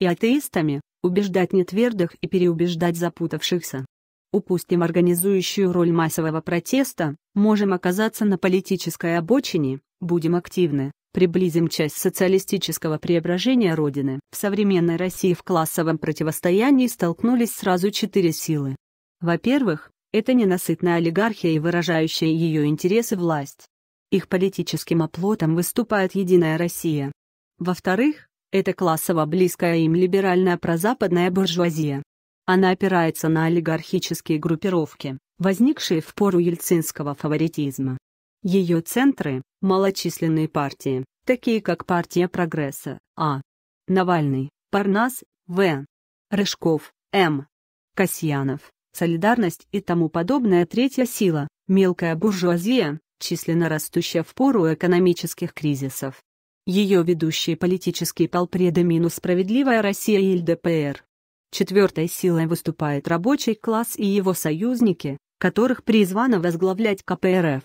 и атеистами, убеждать нетвердых и переубеждать запутавшихся. Упустим организующую роль массового протеста, можем оказаться на политической обочине, будем активны, приблизим часть социалистического преображения Родины. В современной России в классовом противостоянии столкнулись сразу четыре силы. Во-первых, это ненасытная олигархия и выражающая ее интересы власть. Их политическим оплотом выступает «Единая Россия». Во-вторых, это классово близкая им либеральная прозападная буржуазия. Она опирается на олигархические группировки, возникшие в пору ельцинского фаворитизма. Ее центры – малочисленные партии, такие как партия прогресса, А. Навальный, Парнас, В. Рыжков, М. Касьянов, солидарность и тому подобное третья сила, мелкая буржуазия, численно растущая в пору экономических кризисов, ее ведущие политические полпреды минус справедливая Россия и ЛДПР. Четвертой силой выступает рабочий класс и его союзники, которых призвано возглавлять КПРФ.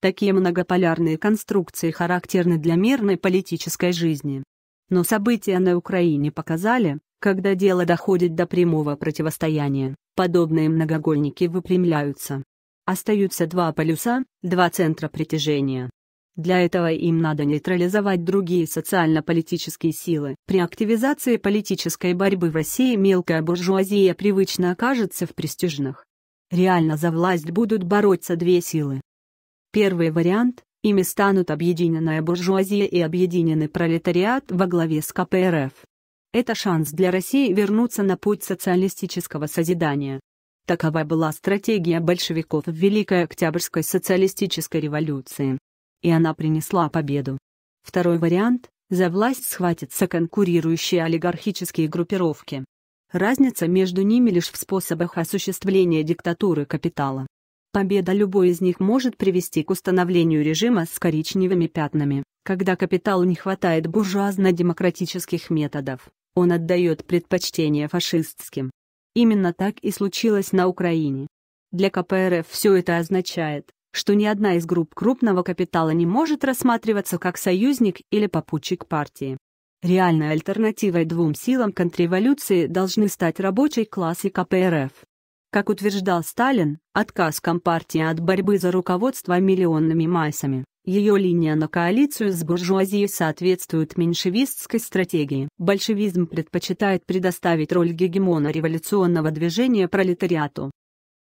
Такие многополярные конструкции характерны для мирной политической жизни. Но события на Украине показали, когда дело доходит до прямого противостояния, подобные многогольники выпрямляются. Остаются два полюса, два центра притяжения. Для этого им надо нейтрализовать другие социально-политические силы. При активизации политической борьбы в России мелкая буржуазия привычно окажется в престижных. Реально за власть будут бороться две силы. Первый вариант – ими станут объединенная буржуазия и объединенный пролетариат во главе с КПРФ. Это шанс для России вернуться на путь социалистического созидания. Такова была стратегия большевиков в Великой Октябрьской социалистической революции и она принесла победу. Второй вариант – за власть схватятся конкурирующие олигархические группировки. Разница между ними лишь в способах осуществления диктатуры капитала. Победа любой из них может привести к установлению режима с коричневыми пятнами, когда капиталу не хватает буржуазно-демократических методов, он отдает предпочтение фашистским. Именно так и случилось на Украине. Для КПРФ все это означает, что ни одна из групп крупного капитала не может рассматриваться как союзник или попутчик партии. Реальной альтернативой двум силам контрреволюции должны стать рабочий класс и КПРФ. Как утверждал Сталин, отказ Компартии от борьбы за руководство миллионными массами, ее линия на коалицию с буржуазией соответствует меньшевистской стратегии. Большевизм предпочитает предоставить роль гегемона революционного движения пролетариату.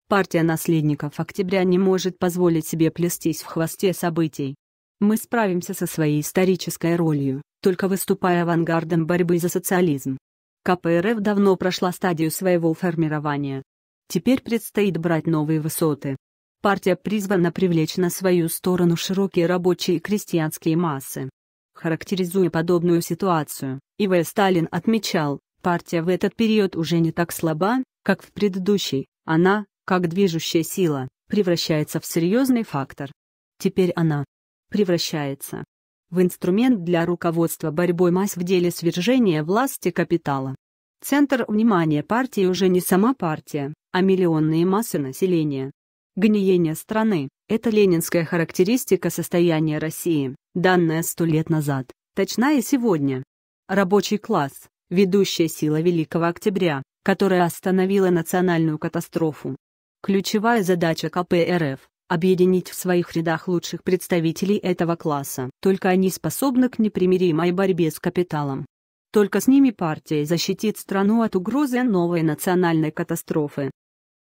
Партия наследников октября не может позволить себе плестись в хвосте событий. Мы справимся со своей исторической ролью, только выступая авангардом борьбы за социализм. КПРФ давно прошла стадию своего формирования. Теперь предстоит брать новые высоты. Партия призвана привлечь на свою сторону широкие рабочие и крестьянские массы. Характеризуя подобную ситуацию, И.В. Сталин отмечал, партия в этот период уже не так слаба, как в предыдущий, она как движущая сила, превращается в серьезный фактор. Теперь она превращается в инструмент для руководства борьбой масс в деле свержения власти капитала. Центр внимания партии уже не сама партия, а миллионные массы населения. Гниение страны – это ленинская характеристика состояния России, данная сто лет назад, точная сегодня. Рабочий класс – ведущая сила Великого Октября, которая остановила национальную катастрофу, Ключевая задача КПРФ – объединить в своих рядах лучших представителей этого класса. Только они способны к непримиримой борьбе с капиталом. Только с ними партия защитит страну от угрозы новой национальной катастрофы.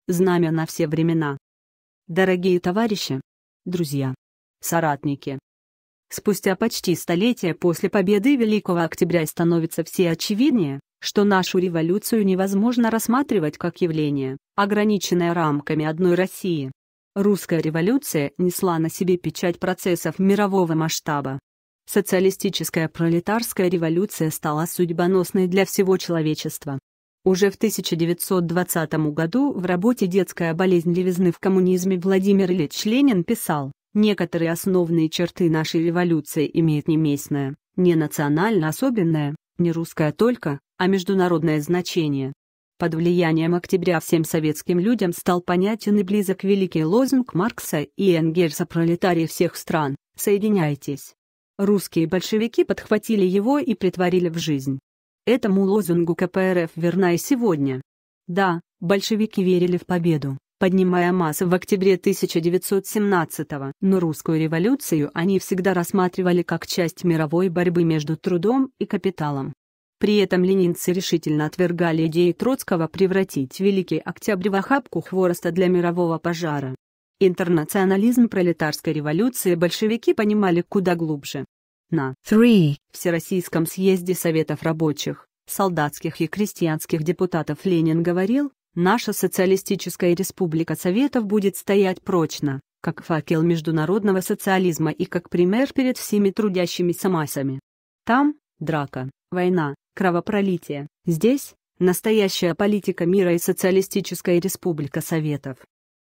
Знамя на все времена. Дорогие товарищи, друзья, соратники. Спустя почти столетие после победы Великого Октября становится все очевиднее, что нашу революцию невозможно рассматривать как явление, ограниченное рамками одной России. Русская революция несла на себе печать процессов мирового масштаба. Социалистическая пролетарская революция стала судьбоносной для всего человечества. Уже в 1920 году в работе «Детская болезнь левизны в коммунизме» Владимир Ильич Ленин писал, «Некоторые основные черты нашей революции имеют не местное, не национально особенное, не русское только, а международное значение. Под влиянием октября всем советским людям стал понятен и близок великий лозунг Маркса и Энгельса «Пролетарии всех стран, соединяйтесь». Русские большевики подхватили его и притворили в жизнь. Этому лозунгу КПРФ верна и сегодня. Да, большевики верили в победу, поднимая массы в октябре 1917-го, но русскую революцию они всегда рассматривали как часть мировой борьбы между трудом и капиталом. При этом ленинцы решительно отвергали идеи Троцкого превратить Великий Октябрь в охапку хвороста для мирового пожара. Интернационализм пролетарской революции большевики понимали куда глубже. На 3 Всероссийском съезде Советов рабочих, солдатских и крестьянских депутатов Ленин говорил, наша социалистическая республика Советов будет стоять прочно, как факел международного социализма и как пример перед всеми трудящимися массами. Там, драка, война, кровопролитие. Здесь настоящая политика мира и социалистическая республика Советов.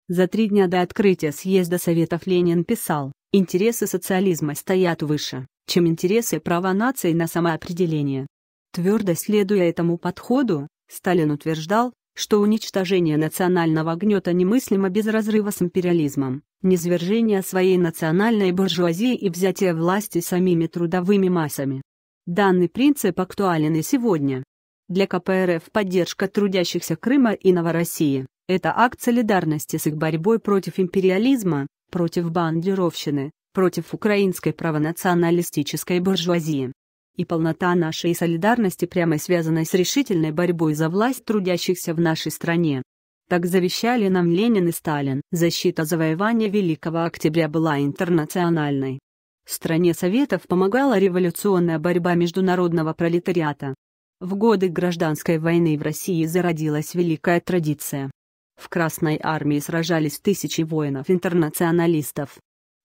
За три дня до открытия съезда Советов Ленин писал, интересы социализма стоят выше, чем интересы права нации на самоопределение. Твердо следуя этому подходу, Сталин утверждал, что уничтожение национального гнета немыслимо без разрыва с империализмом, низвержение своей национальной буржуазии и взятие власти самими трудовыми массами. Данный принцип актуален и сегодня. Для КПРФ поддержка трудящихся Крыма и Новороссии – это акт солидарности с их борьбой против империализма, против бандеровщины, против украинской правонационалистической буржуазии. И полнота нашей солидарности прямо связана с решительной борьбой за власть трудящихся в нашей стране. Так завещали нам Ленин и Сталин. Защита завоевания Великого Октября была интернациональной. Стране Советов помогала революционная борьба международного пролетариата. В годы гражданской войны в России зародилась великая традиция. В Красной армии сражались тысячи воинов-интернационалистов.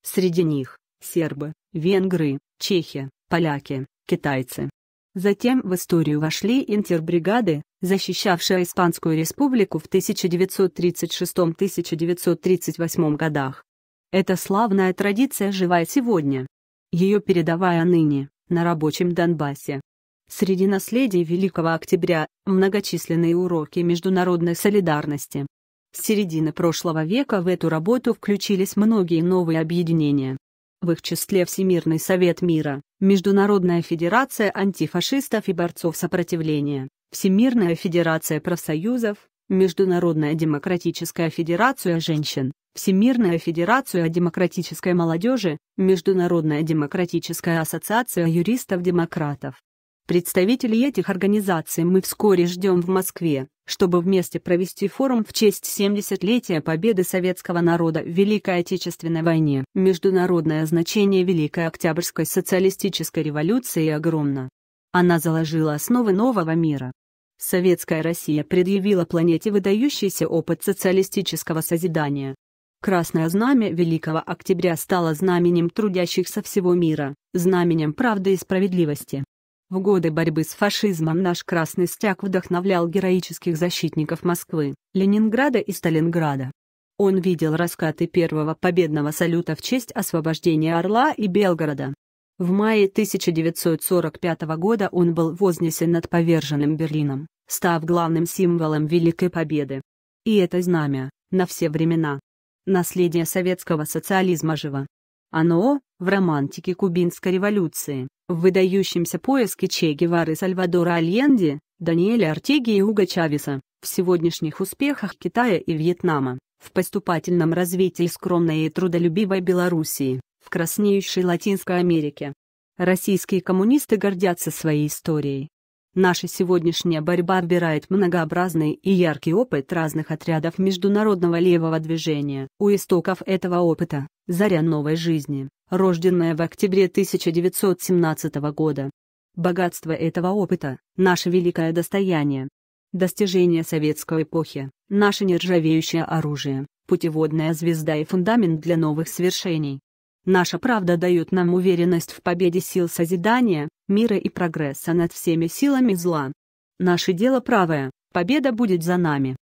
Среди них – сербы, венгры, чехи, поляки, китайцы. Затем в историю вошли интербригады, защищавшие Испанскую республику в 1936-1938 годах. Эта славная традиция жива сегодня. Ее передавая ныне, на рабочем Донбассе. Среди наследий Великого Октября многочисленные уроки международной солидарности. С середины прошлого века в эту работу включились многие новые объединения. В их числе Всемирный Совет Мира, Международная Федерация антифашистов и борцов сопротивления, Всемирная Федерация профсоюзов, Международная демократическая федерация женщин, Всемирная федерация демократической молодежи, Международная демократическая ассоциация юристов-демократов. Представителей этих организаций мы вскоре ждем в Москве, чтобы вместе провести форум в честь 70-летия победы советского народа в Великой Отечественной войне. Международное значение Великой Октябрьской социалистической революции огромно. Она заложила основы нового мира. Советская Россия предъявила планете выдающийся опыт социалистического созидания. Красное знамя Великого Октября стало знаменем трудящихся всего мира, знаменем правды и справедливости. В годы борьбы с фашизмом наш красный стяг вдохновлял героических защитников Москвы, Ленинграда и Сталинграда. Он видел раскаты первого победного салюта в честь освобождения Орла и Белгорода, в мае 1945 года он был вознесен над поверженным Берлином, став главным символом Великой Победы. И это знамя, на все времена. Наследие советского социализма живо. Оно, в романтике кубинской революции, в выдающемся поиске Че Гевары Сальвадора Альенди, Даниэля Артеги и Уга Чавеса, в сегодняшних успехах Китая и Вьетнама, в поступательном развитии скромной и трудолюбивой Белоруссии в краснеющей Латинской Америке. Российские коммунисты гордятся своей историей. Наша сегодняшняя борьба отбирает многообразный и яркий опыт разных отрядов международного левого движения. У истоков этого опыта – заря новой жизни, рожденная в октябре 1917 года. Богатство этого опыта – наше великое достояние. Достижение советской эпохи – наше нержавеющее оружие, путеводная звезда и фундамент для новых свершений. Наша правда дает нам уверенность в победе сил созидания, мира и прогресса над всеми силами зла. Наше дело правое, победа будет за нами.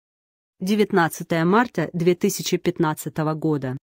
19 марта 2015 года.